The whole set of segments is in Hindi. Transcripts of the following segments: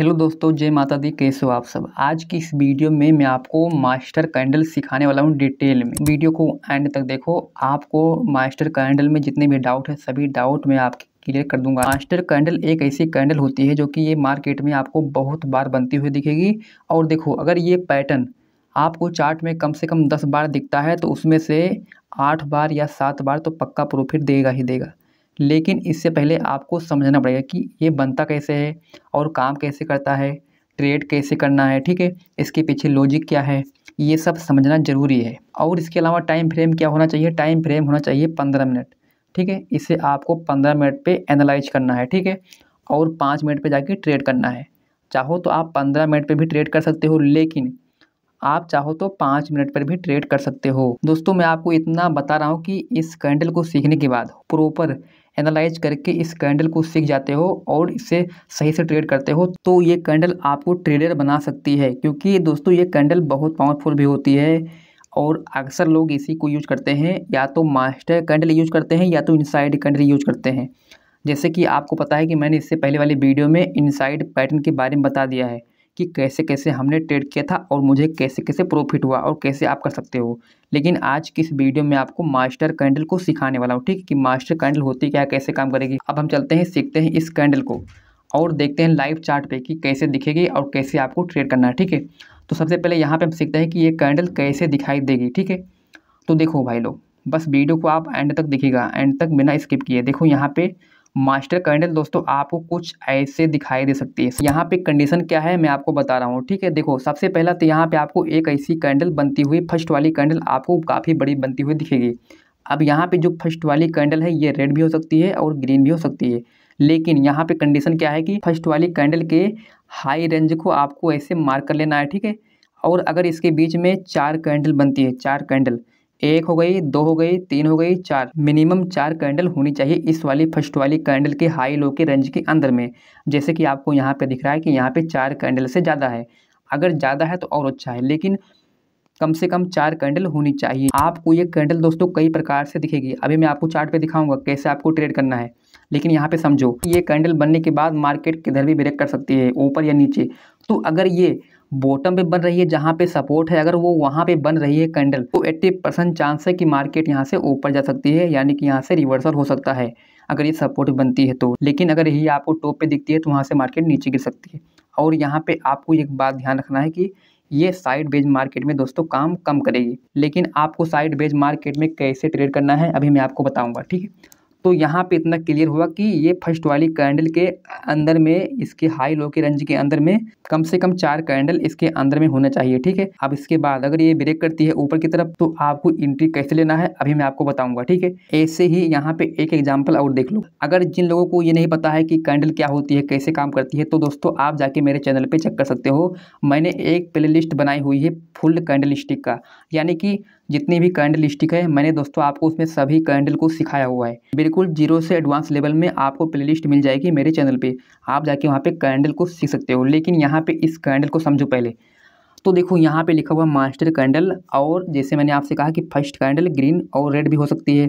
हेलो दोस्तों जय माता दी कैसे हो आप सब आज की इस वीडियो में मैं आपको मास्टर कैंडल सिखाने वाला हूँ डिटेल में वीडियो को एंड तक देखो आपको मास्टर कैंडल में जितने भी डाउट है सभी डाउट मैं आपके क्लियर कर दूंगा मास्टर कैंडल एक ऐसी कैंडल होती है जो कि ये मार्केट में आपको बहुत बार बनती हुई दिखेगी और देखो अगर ये पैटर्न आपको चार्ट में कम से कम दस बार दिखता है तो उसमें से आठ बार या सात बार तो पक्का प्रॉफिट देगा ही देगा लेकिन इससे पहले आपको समझना पड़ेगा कि ये बनता कैसे है और काम कैसे करता है ट्रेड कैसे करना है ठीक है इसके पीछे लॉजिक क्या है ये सब समझना ज़रूरी है और इसके अलावा टाइम फ्रेम क्या होना चाहिए टाइम फ्रेम होना चाहिए पंद्रह मिनट ठीक है इसे आपको पंद्रह मिनट पे एनालाइज करना है ठीक है और पाँच मिनट पे जाके ट्रेड करना है चाहो तो आप पंद्रह मिनट पे भी ट्रेड कर सकते हो लेकिन आप चाहो तो पाँच मिनट पर भी ट्रेड कर सकते हो दोस्तों मैं आपको इतना बता रहा हूँ कि इस कैंडल को सीखने के बाद प्रॉपर एनालाइज करके इस कैंडल को सीख जाते हो और इसे सही से ट्रेड करते हो तो ये कैंडल आपको ट्रेडर बना सकती है क्योंकि दोस्तों ये कैंडल बहुत पावरफुल भी होती है और अक्सर लोग इसी को यूज करते हैं या तो मास्टर कैंडल यूज करते हैं या तो इनसाइड कैंडल यूज करते हैं जैसे कि आपको पता है कि मैंने इससे पहले वाले वीडियो में इनसाइड पैटर्न के बारे में बता दिया है कि कैसे कैसे हमने ट्रेड किया था और मुझे कैसे कैसे प्रॉफिट हुआ और कैसे आप कर सकते हो लेकिन आज की इस वीडियो में आपको मास्टर कैंडल को सिखाने वाला हूँ ठीक कि मास्टर कैंडल होती क्या कैसे काम करेगी अब हम चलते हैं सीखते हैं इस कैंडल को और देखते हैं लाइव चार्ट पे कि कैसे दिखेगी और कैसे आपको ट्रेड करना है ठीक है तो सबसे पहले यहाँ पे हम सीखते हैं कि ये कैंडल कैसे दिखाई देगी ठीक है तो देखो भाई लोग बस वीडियो को आप एंड तक दिखेगा एंड तक बिना स्किप किए देखो यहाँ पे मास्टर कैंडल दोस्तों आपको कुछ ऐसे दिखाई दे सकती है यहाँ पे कंडीशन क्या है मैं आपको बता रहा हूँ ठीक है देखो सबसे पहला तो यहाँ पे आपको एक ऐसी कैंडल बनती हुई फर्स्ट वाली कैंडल आपको काफ़ी बड़ी बनती हुई दिखेगी अब यहाँ पे जो फर्स्ट वाली कैंडल है ये रेड भी हो सकती है और ग्रीन भी हो सकती है लेकिन यहाँ पे कंडीशन क्या है कि फर्स्ट वाली कैंडल के हाई रेंज को आपको ऐसे मार्क कर लेना है ठीक है और अगर इसके बीच में चार कैंडल बनती है चार कैंडल एक हो गई दो हो गई तीन हो गई चार मिनिमम चार कैंडल होनी चाहिए इस वाली फर्स्ट वाली कैंडल के हाई लो के रेंज के अंदर में जैसे कि आपको यहाँ पे दिख रहा है कि यहाँ पे चार कैंडल से ज़्यादा है अगर ज़्यादा है तो और अच्छा है लेकिन कम से कम चार कैंडल होनी चाहिए आपको ये कैंडल दोस्तों कई प्रकार से दिखेगी अभी मैं आपको चार्ट दिखाऊंगा कैसे आपको ट्रेड करना है लेकिन यहाँ पे समझो ये कैंडल बनने के बाद मार्केट किधर भी ब्रेक कर सकती है ऊपर या नीचे तो अगर ये बॉटम पे बन रही है जहाँ पे सपोर्ट है अगर वो वहाँ पे बन रही है कैंडल तो 80 परसेंट चांस है कि मार्केट यहाँ से ऊपर जा सकती है यानी कि यहाँ से रिवर्सल हो सकता है अगर ये सपोर्ट बनती है तो लेकिन अगर ये आपको टॉप पे दिखती है तो वहाँ से मार्केट नीचे गिर सकती है और यहाँ पे आपको एक बात ध्यान रखना है कि ये साइड बेज मार्केट में दोस्तों काम कम करेगी लेकिन आपको साइड बेज मार्केट में कैसे ट्रेड करना है अभी मैं आपको बताऊँगा ठीक है तो यहाँ पे इतना क्लियर हुआ कि ये फर्स्ट वाली कैंडल के अंदर में इसके हाई लो के रेंज के अंदर में कम से कम चार कैंडल इसके अंदर में होना चाहिए ठीक है अब इसके बाद अगर ये ब्रेक करती है ऊपर की तरफ तो आपको एंट्री कैसे लेना है अभी मैं आपको बताऊंगा ठीक है ऐसे ही यहाँ पे एक एग्जाम्पल और देख लो अगर जिन लोगों को ये नहीं पता है कि कैंडल क्या होती है कैसे काम करती है तो दोस्तों आप जाके मेरे चैनल पर चेक कर सकते हो मैंने एक प्ले लिस्ट बनाई हुई है फुल कैंडल स्टिक का यानी कि जितनी भी कैंडल स्टिक है मैंने दोस्तों आपको उसमें सभी कैंडल को सिखाया हुआ है बिल्कुल जीरो से एडवांस लेवल में आपको प्लेलिस्ट मिल जाएगी मेरे चैनल पे आप जाके वहाँ पे कैंडल को सीख सकते हो लेकिन यहाँ पे इस कैंडल को समझो पहले तो देखो यहाँ पे लिखा हुआ मास्टर कैंडल और जैसे मैंने आपसे कहा कि फर्स्ट कैंडल ग्रीन और रेड भी हो सकती है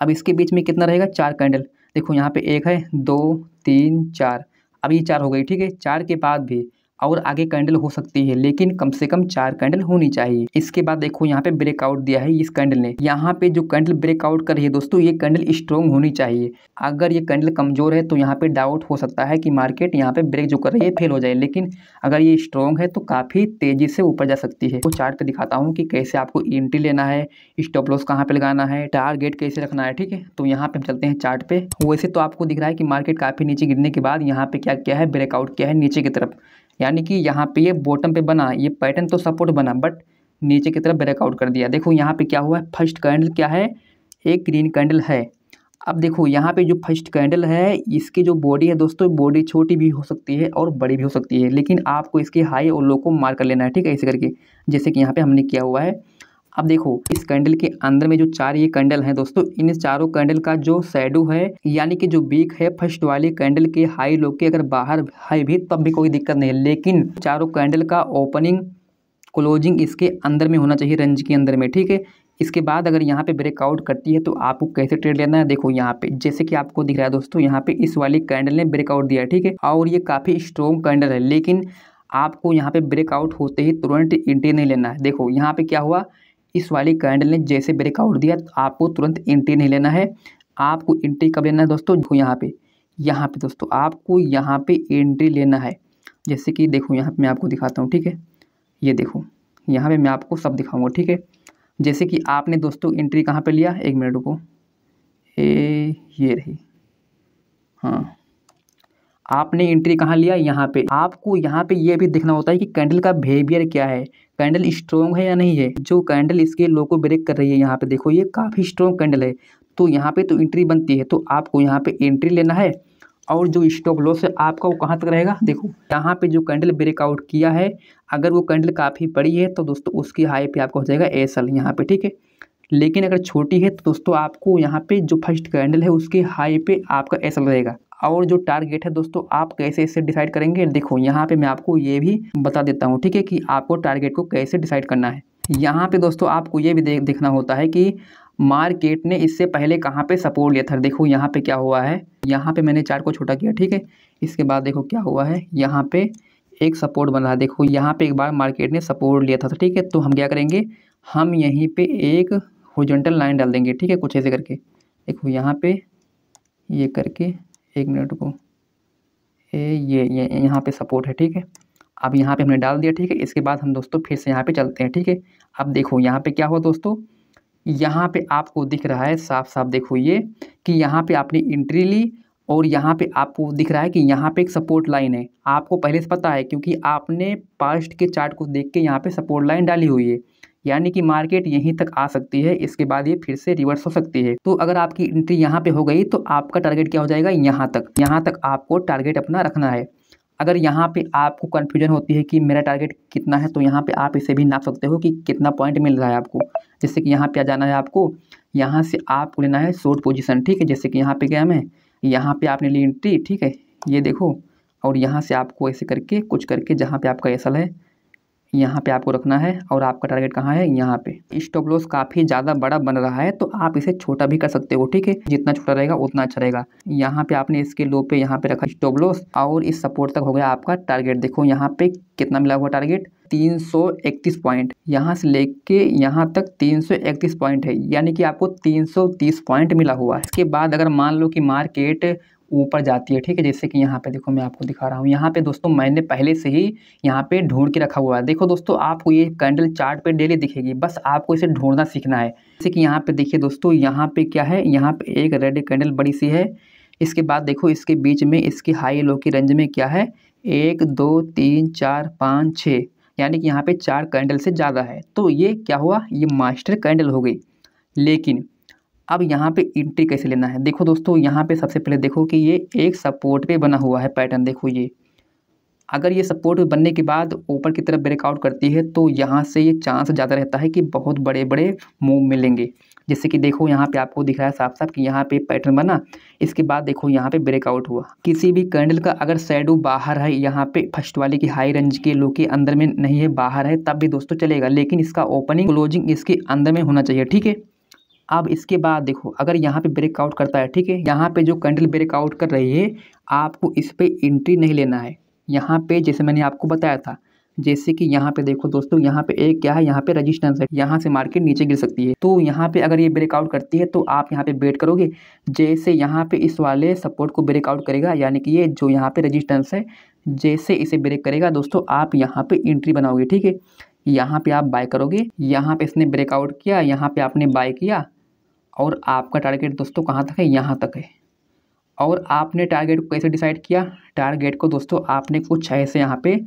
अब इसके बीच में कितना रहेगा चार कैंडल देखो यहाँ पर एक है दो तीन चार अब ये चार हो गई ठीक है चार के बाद भी और आगे कैंडल हो सकती है लेकिन कम से कम चार कैंडल होनी चाहिए इसके बाद देखो यहाँ पे ब्रेकआउट दिया है इस कैंडल ने यहाँ पे जो कैंडल ब्रेकआउट कर रही है दोस्तों ये कैंडल स्ट्रॉन्ग होनी चाहिए अगर ये कैंडल कमजोर है तो यहाँ पे डाउट हो सकता है कि मार्केट यहाँ पे ब्रेक जो कर रही है फेल हो जाए लेकिन अगर ये स्ट्रॉन्ग है तो काफ़ी तेजी से ऊपर जा सकती है तो चार्ट पे दिखाता हूँ कि कैसे आपको एंट्री लेना है स्टॉप लॉस कहाँ पे लगाना है टारगेट कैसे रखना है ठीक है तो यहाँ पे हम चलते हैं चार्ट पे वैसे तो आपको दिख रहा है कि मार्केट काफ़ी नीचे गिरने के बाद यहाँ पे क्या किया है ब्रेकआउट किया है नीचे की तरफ यानी कि यहाँ पे ये बॉटम पे बना ये पैटर्न तो सपोर्ट बना बट नीचे की तरफ ब्रेकआउट कर दिया देखो यहाँ पे क्या हुआ है फर्स्ट कैंडल क्या है एक ग्रीन कैंडल है अब देखो यहाँ पे जो फर्स्ट कैंडल है इसकी जो बॉडी है दोस्तों बॉडी छोटी भी हो सकती है और बड़ी भी हो सकती है लेकिन आपको इसके हाई और लो को मार कर लेना है ठीक है इसी करके जैसे कि यहाँ पर हमने किया हुआ है अब देखो इस कैंडल के अंदर में जो चार ये कैंडल हैं दोस्तों इन चारों कैंडल का जो शेडो है यानी कि जो बीक है फर्स्ट वाले कैंडल के हाई लो के अगर बाहर है भी तब भी कोई दिक्कत नहीं है लेकिन चारों कैंडल का ओपनिंग क्लोजिंग इसके अंदर में होना चाहिए रेंज के अंदर में ठीक है इसके बाद अगर यहाँ पे ब्रेकआउट करती है तो आपको कैसे ट्रेड लेना है देखो यहाँ पे जैसे कि आपको दिख रहा है दोस्तों यहाँ पे इस वाली कैंडल ने ब्रेकआउट दिया है ठीक है और ये काफ़ी स्ट्रॉन्ग कैंडल है लेकिन आपको यहाँ पे ब्रेकआउट होते ही तुरंत एंट्री नहीं लेना है देखो यहाँ पे क्या हुआ इस वाली कैंडल ने जैसे ब्रेकआउट दिया तो आपको तुरंत एंट्री नहीं लेना है आपको एंट्री कब लेना है दोस्तों यहाँ पे यहाँ पे दोस्तों आपको यहाँ पे एंट्री लेना है जैसे कि देखो यहाँ पे मैं आपको दिखाता हूँ ठीक है ये देखो यहाँ पे मैं आपको सब दिखाऊंगा ठीक है जैसे कि आपने दोस्तों एंट्री कहाँ पे लिया एक मिनट को ए ये रही हाँ आपने एंट्री कहाँ लिया यहाँ पे आपको यहाँ पे ये भी देखना होता है कि कैंडल का बिहेवियर क्या है कैंडल स्ट्रॉन्ग है या नहीं है जो कैंडल इसके लो को ब्रेक कर रही है यहाँ पे देखो ये काफ़ी स्ट्रॉन्ग कैंडल है तो यहाँ पे तो एंट्री बनती है तो आपको यहाँ पे एंट्री लेना है और जो स्टॉक लॉस है आपका वो कहाँ तक रहेगा देखो यहाँ पे जो कैंडल ब्रेकआउट किया है अगर वो कैंडल काफ़ी बड़ी है तो दोस्तों उसकी हाई पे आपका हो जाएगा एस एल यहाँ पे ठीक है लेकिन अगर छोटी है तो दोस्तों आपको यहाँ पे जो फर्स्ट कैंडल है उसके हाई पे आपका एस एल रहेगा और जो टारगेट है दोस्तों आप कैसे इसे डिसाइड करेंगे देखो यहाँ पे मैं आपको ये भी बता देता हूँ ठीक है कि आपको टारगेट को कैसे डिसाइड करना है यहाँ पे दोस्तों आपको ये भी देख देखना होता है कि मार्केट ने इससे पहले कहाँ पे सपोर्ट लिया था देखो यहाँ पे क्या हुआ है यहाँ पे मैंने चार को छोटा किया ठीक है इसके बाद देखो क्या हुआ है यहाँ पे एक सपोर्ट बन रहा है देखो यहाँ पे एक बार मार्केट ने सपोर्ट लिया था ठीक है तो हम क्या करेंगे हम यहीं पे एक होजेंटल लाइन डाल देंगे ठीक है कुछ ऐसे करके देखो यहाँ पे ये करके एक मिनट को ए ये ये यहाँ पे सपोर्ट है ठीक है अब यहाँ पे हमने डाल दिया ठीक है इसके बाद हम दोस्तों फिर से यहाँ पे चलते हैं ठीक है अब देखो यहाँ पे क्या हुआ दोस्तों यहाँ पे आपको दिख रहा है साफ साफ देखो ये कि यहाँ पे आपने इंट्री ली और यहाँ पे आपको दिख रहा है कि यहाँ पे एक सपोर्ट लाइन है आपको पहले से पता है क्योंकि आपने पास्ट के चार्ट को देख के यहाँ पे सपोर्ट लाइन डाली हुई है यानी कि मार्केट यहीं तक आ सकती है इसके बाद ये फिर से रिवर्स हो सकती है तो अगर आपकी एंट्री यहाँ पे हो गई तो आपका टारगेट क्या हो जाएगा यहाँ तक यहाँ तक आपको टारगेट अपना रखना है अगर यहाँ पे आपको कन्फ्यूजन होती है कि मेरा टारगेट कितना है तो यहाँ पे आप इसे भी नाप सकते हो कि कितना पॉइंट मिल रहा है आपको जैसे कि यहाँ पे आ जाना है आपको यहाँ से आपको लेना है शॉर्ट पोजीशन ठीक है जैसे कि यहाँ पे गया मैं यहाँ पे आपने ली एंट्री ठीक है ये देखो और यहाँ से आपको ऐसे करके कुछ करके जहाँ पे आपका एसल है यहाँ पे आपको रखना है और आपका टारगेट कहाँ है यहाँ पे स्टॉप लॉस काफ़ी ज़्यादा बड़ा बन रहा है तो आप इसे छोटा भी कर सकते हो ठीक है जितना छोटा रहेगा उतना अच्छा रहेगा यहाँ पे आपने इसके लो पे यहाँ पे रखा स्टॉप लॉस और इस सपोर्ट तक हो गया आपका टारगेट देखो यहाँ पे कितना मिला हुआ टारगेट 331 पॉइंट यहाँ से लेके यहाँ तक 331 पॉइंट है यानी कि आपको 330 पॉइंट मिला हुआ है इसके बाद अगर मान लो कि मार्केट ऊपर जाती है ठीक है जैसे कि यहाँ पे देखो मैं आपको दिखा रहा हूँ यहाँ पे दोस्तों मैंने पहले से ही यहाँ पे ढूंढ के रखा हुआ है देखो दोस्तों आपको ये कैंडल चार्ट पे डेली दिखेगी बस आपको इसे ढूंढना सीखना है जैसे कि यहाँ पे देखिए दोस्तों यहाँ पे क्या है यहाँ पे एक रेड कैंडल बड़ी सी है इसके बाद देखो इसके बीच में इसकी हाई लो की रेंज में क्या है एक दो तीन चार पाँच छः यानी कि यहाँ पे चार कैंडल से ज़्यादा है तो ये क्या हुआ ये मास्टर कैंडल हो गई लेकिन अब यहाँ पे एंट्री कैसे लेना है देखो दोस्तों यहाँ पे सबसे पहले देखो कि ये एक सपोर्ट पे बना हुआ है पैटर्न देखो ये अगर ये सपोर्ट बनने के बाद ऊपर की तरफ ब्रेकआउट करती है तो यहाँ से ये चांस ज़्यादा रहता है कि बहुत बड़े बड़े मूव मिलेंगे जैसे कि देखो यहाँ पे आपको दिख रहा है साफ साफ कि यहाँ पे पैटर्न बना इसके बाद देखो यहाँ पे ब्रेकआउट हुआ किसी भी कैंडल का अगर सैडो बाहर है यहाँ पे फर्स्ट वाले की हाई रेंज के लो के अंदर में नहीं है बाहर है तब भी दोस्तों चलेगा लेकिन इसका ओपनिंग क्लोजिंग इसके अंदर में होना चाहिए ठीक है अब इसके बाद देखो अगर यहाँ पे ब्रेकआउट करता है ठीक है यहाँ पे जो कैंडल ब्रेकआउट कर रही है आपको इस पर इंट्री नहीं लेना है यहाँ पे जैसे मैंने आपको बताया था जैसे कि यहाँ पे देखो दोस्तों यहाँ पे एक क्या है यहाँ पे रेजिस्टेंस है यहाँ से मार्केट नीचे गिर सकती है तो यहाँ पे अगर ये ब्रेकआउट करती है तो आप यहाँ पे वेट करोगे जैसे यहाँ पे इस वाले सपोर्ट को ब्रेकआउट करेगा यानी कि ये जो यहाँ पे रेजिस्टेंस है जैसे इसे ब्रेक करेगा दोस्तों आप यहाँ पे एंट्री बनाओगे ठीक है यहाँ पे आप बाय करोगे यहाँ पे इसने ब्रेकआउट किया यहाँ पे आपने बाय किया और आपका टारगेट दोस्तों कहाँ तक है यहाँ तक है और आपने टारगेट को कैसे डिसाइड किया टारगेट को दोस्तों आपने कुछ ऐसे यहाँ पे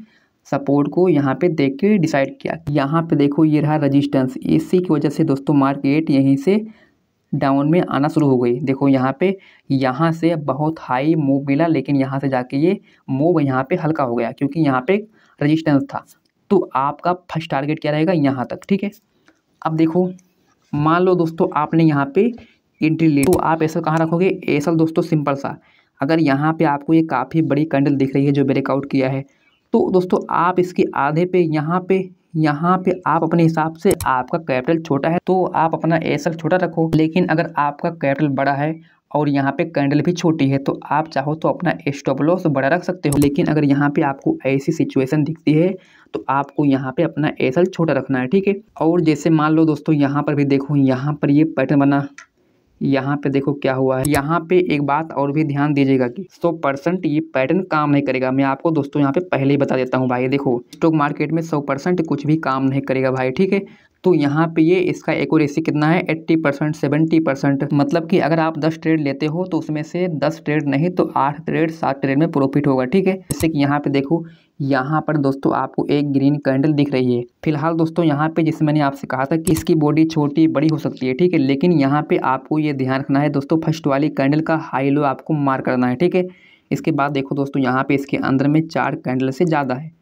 सपोर्ट को यहाँ पे देख के डिसाइड किया यहाँ पे देखो ये रहा रजिस्टेंस इसी की वजह से दोस्तों मार्केट यहीं से डाउन में आना शुरू हो गई देखो यहाँ पे यहाँ से बहुत हाई मूव मिला लेकिन यहाँ से जाके ये मूव यहाँ पे हल्का हो गया क्योंकि यहाँ पे रजिस्टेंस था तो आपका फर्स्ट टारगेट क्या रहेगा यहाँ तक ठीक है अब देखो मान लो दोस्तों आपने यहाँ पे एंट्री ली तो आप ऐसा कहाँ रखोगे ऐसा दोस्तों सिंपल सा अगर यहाँ पे आपको ये काफ़ी बड़ी कैंडल दिख रही है जो ब्रेकआउट किया है तो दोस्तों आप इसके आधे पे यहाँ पे यहाँ पे आप अपने हिसाब से आपका कैपिटल छोटा है तो आप अपना एसल छोटा रखो लेकिन अगर आपका कैपिटल बड़ा है और यहाँ पे कैंडल भी छोटी है तो आप चाहो तो अपना स्टॉप लॉस बड़ा रख सकते हो लेकिन अगर यहाँ पे आपको ऐसी सिचुएशन दिखती है तो आपको यहाँ पे अपना एसल छोटा रखना है ठीक है और जैसे मान लो दोस्तों यहाँ पर भी देखो यहाँ पर ये पैटर्न बना यहाँ पे देखो क्या हुआ है यहाँ पे एक बात और भी ध्यान दीजिएगा कि सौ परसेंट ये पैटर्न काम नहीं करेगा मैं आपको दोस्तों यहाँ पे पहले ही बता देता हूँ भाई देखो स्टॉक मार्केट में सौ परसेंट कुछ भी काम नहीं करेगा भाई ठीक है तो यहाँ पे ये इसका एक्यूरेसी कितना है 80 परसेंट सेवेंटी परसेंट मतलब कि अगर आप 10 ट्रेड लेते हो तो उसमें से 10 ट्रेड नहीं तो 8 ट्रेड 7 ट्रेड में प्रॉफिट होगा ठीक है जैसे कि यहाँ पे देखो यहाँ पर दोस्तों आपको एक ग्रीन कैंडल दिख रही है फिलहाल दोस्तों यहाँ पे जिसे मैंने आपसे कहा था कि इसकी बॉडी छोटी बड़ी हो सकती है ठीक है लेकिन यहाँ पे आपको ये ध्यान रखना है दोस्तों फर्स्ट वाली कैंडल का हाई लो आपको मार करना है ठीक है इसके बाद देखो दोस्तों यहाँ पे इसके अंदर में चार कैंडल से ज़्यादा है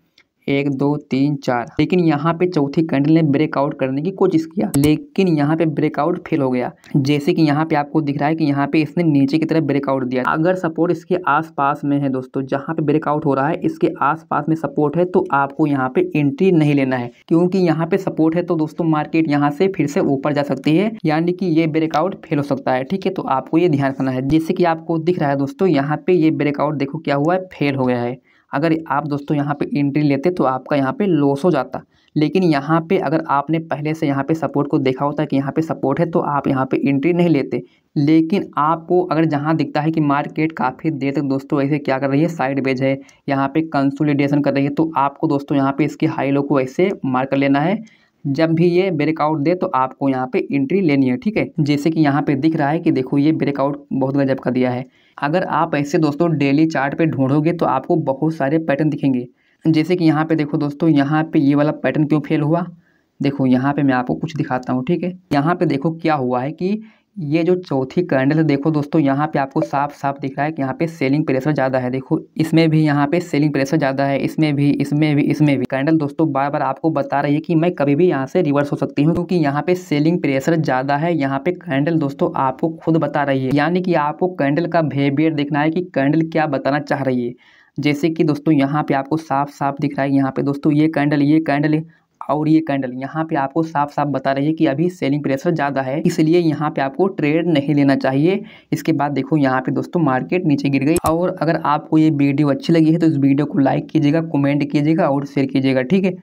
एक दो तीन चार लेकिन यहाँ पे चौथी कैंडल ने ब्रेकआउट करने की कोशिश किया लेकिन यहाँ पे ब्रेकआउट फेल हो गया जैसे कि यहाँ पे आपको दिख रहा है कि यहाँ पे इसने नीचे की तरफ ब्रेकआउट दिया अगर सपोर्ट इसके आसपास में है दोस्तों जहाँ पे ब्रेकआउट हो रहा है इसके आसपास में सपोर्ट है तो आपको यहाँ पे एंट्री नहीं लेना है क्योंकि यहाँ पे सपोर्ट है तो दोस्तों मार्केट यहाँ से फिर से ऊपर जा सकती है यानी कि ये ब्रेकआउट फेल हो सकता है ठीक है तो आपको ये ध्यान रखना है जैसे कि आपको दिख रहा है दोस्तों यहाँ पे ये ब्रेकआउट देखो क्या हुआ है फेल हो गया है अगर आप दोस्तों यहाँ पे एंट्री लेते तो आपका यहाँ पे लॉस हो जाता लेकिन यहाँ पे अगर आपने पहले से यहाँ पे सपोर्ट को देखा होता कि यहाँ पे सपोर्ट है तो आप यहाँ पे एंट्री नहीं लेते लेकिन आपको अगर जहाँ दिखता है कि मार्केट काफ़ी देर तक दोस्तों ऐसे क्या कर रही है साइड बेज है यहाँ पे कंसोलिडेशन कर रही है तो आपको दोस्तों यहाँ पे इसके हाई लो को ऐसे मार्क कर लेना है जब भी ये ब्रेकआउट दे तो आपको यहाँ पे एंट्री लेनी है ठीक है जैसे कि यहाँ पे दिख रहा है कि देखो ये ब्रेकआउट बहुत गजब का दिया है अगर आप ऐसे दोस्तों डेली चार्ट पे ढूंढोगे तो आपको बहुत सारे पैटर्न दिखेंगे जैसे कि यहाँ पे देखो दोस्तों यहाँ पे ये वाला पैटर्न क्यों फेल हुआ देखो यहाँ पे मैं आपको कुछ दिखाता हूँ ठीक है यहाँ पे देखो क्या हुआ है कि ये जो चौथी कैंडल है देखो दोस्तों यहाँ पे आपको साफ साफ दिख रहा है कि यहाँ पे सेलिंग प्रेशर ज़्यादा है देखो इसमें भी यहाँ पे सेलिंग प्रेशर ज़्यादा है इसमें भी इसमें भी इसमें भी कैंडल दोस्तों बार बार आपको बता रही है कि मैं कभी भी यहाँ से रिवर्स हो सकती हूँ क्योंकि यहाँ पे सेलिंग प्रेशर ज़्यादा है यहाँ पे कैंडल दोस्तों आपको खुद बता रही है यानी कि आपको कैंडल का बिहेवियर देखना है कि कैंडल क्या बताना चाह रही है जैसे कि दोस्तों यहाँ पे आपको साफ साफ दिख रहा है यहाँ पे दोस्तों ये कैंडल ये कैंडल और ये कैंडल यहाँ पे आपको साफ साफ बता रही है कि अभी सेलिंग प्रेशर ज़्यादा है इसलिए यहाँ पे आपको ट्रेड नहीं लेना चाहिए इसके बाद देखो यहाँ पे दोस्तों मार्केट नीचे गिर गई और अगर आपको ये वीडियो अच्छी लगी है तो इस वीडियो को लाइक कीजिएगा कमेंट कीजिएगा और शेयर कीजिएगा ठीक है